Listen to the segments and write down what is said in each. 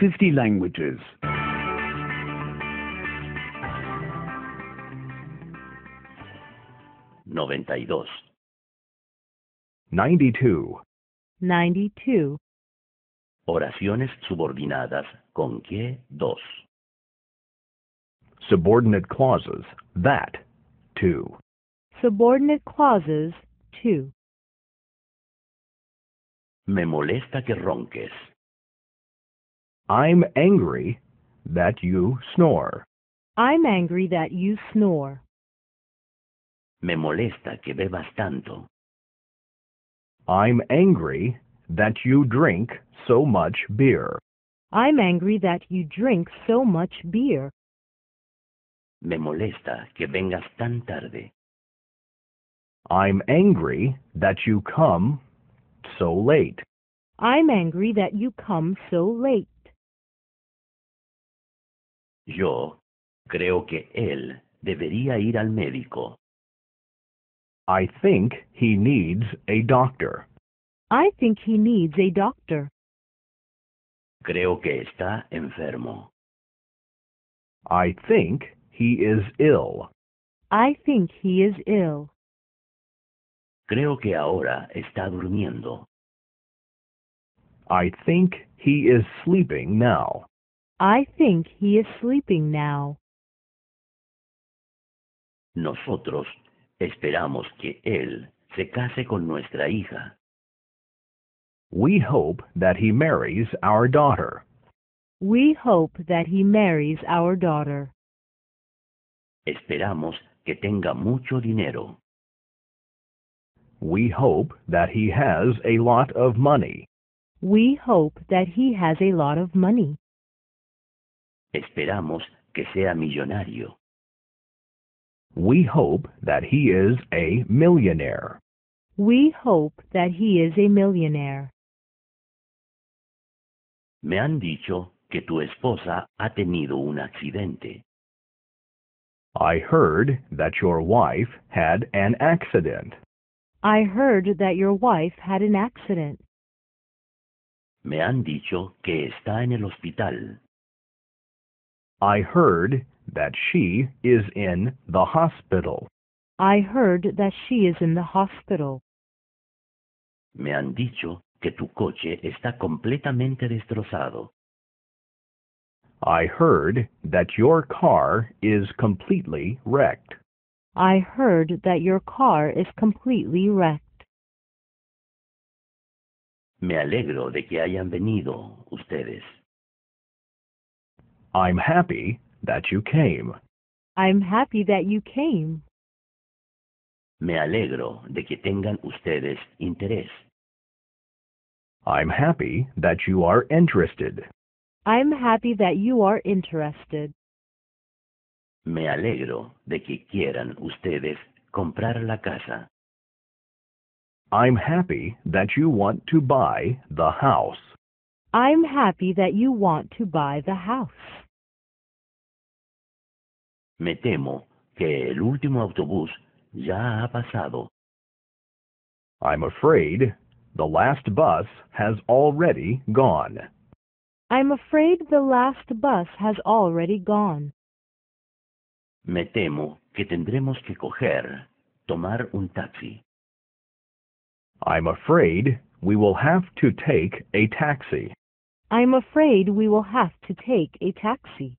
50 languages. Noventa y dos. 92. 92. Oraciones subordinadas con que dos. Subordinate clauses that, two. Subordinate clauses, two. Me molesta que ronques. I'm angry that you snore. I'm angry that you snore. Me molesta que bebas tanto. I'm angry that you drink so much beer. I'm angry that you drink so much beer. Me molesta que vengas tan tarde. I'm angry that you come so late. I'm angry that you come so late. Yo creo que él debería ir al médico. I think he needs a doctor. I think he needs a doctor. Creo que está enfermo. I think he is ill. I think he is ill. Creo que ahora está durmiendo. I think he is sleeping now. I think he is sleeping now. Nosotros esperamos que él se case con nuestra hija. We hope that he marries our daughter. We hope that he marries our daughter. Esperamos que tenga mucho dinero. We hope that he has a lot of money. We hope that he has a lot of money. Esperamos que sea millonario. We hope that he is a millionaire. We hope that he is a millionaire. Me han dicho que tu esposa ha tenido un accidente. I heard that your wife had an accident. I heard that your wife had an accident. Me han dicho que está en el hospital. I heard that she is in the hospital. I heard that she is in the hospital. Me han dicho que tu coche está completamente destrozado. I heard that your car is completely wrecked. I heard that your car is completely wrecked. Me alegro de que hayan venido ustedes. I'm happy that you came. I'm happy that you came. Me alegro de que tengan ustedes interés. I'm happy that you are interested. I'm happy that you are interested. Me alegro de que quieran ustedes comprar la casa. I'm happy that you want to buy the house. I'm happy that you want to buy the house. Me temo que el último autobús ya ha pasado. I'm afraid the last bus has already gone. I'm afraid the last bus has already gone. Me temo que tendremos que coger, tomar un taxi. I'm afraid we will have to take a taxi. I'm afraid we will have to take a taxi.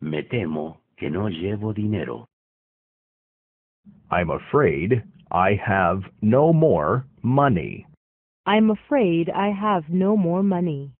Me temo que no llevo dinero. I'm afraid I have no more money. I'm afraid I have no more money.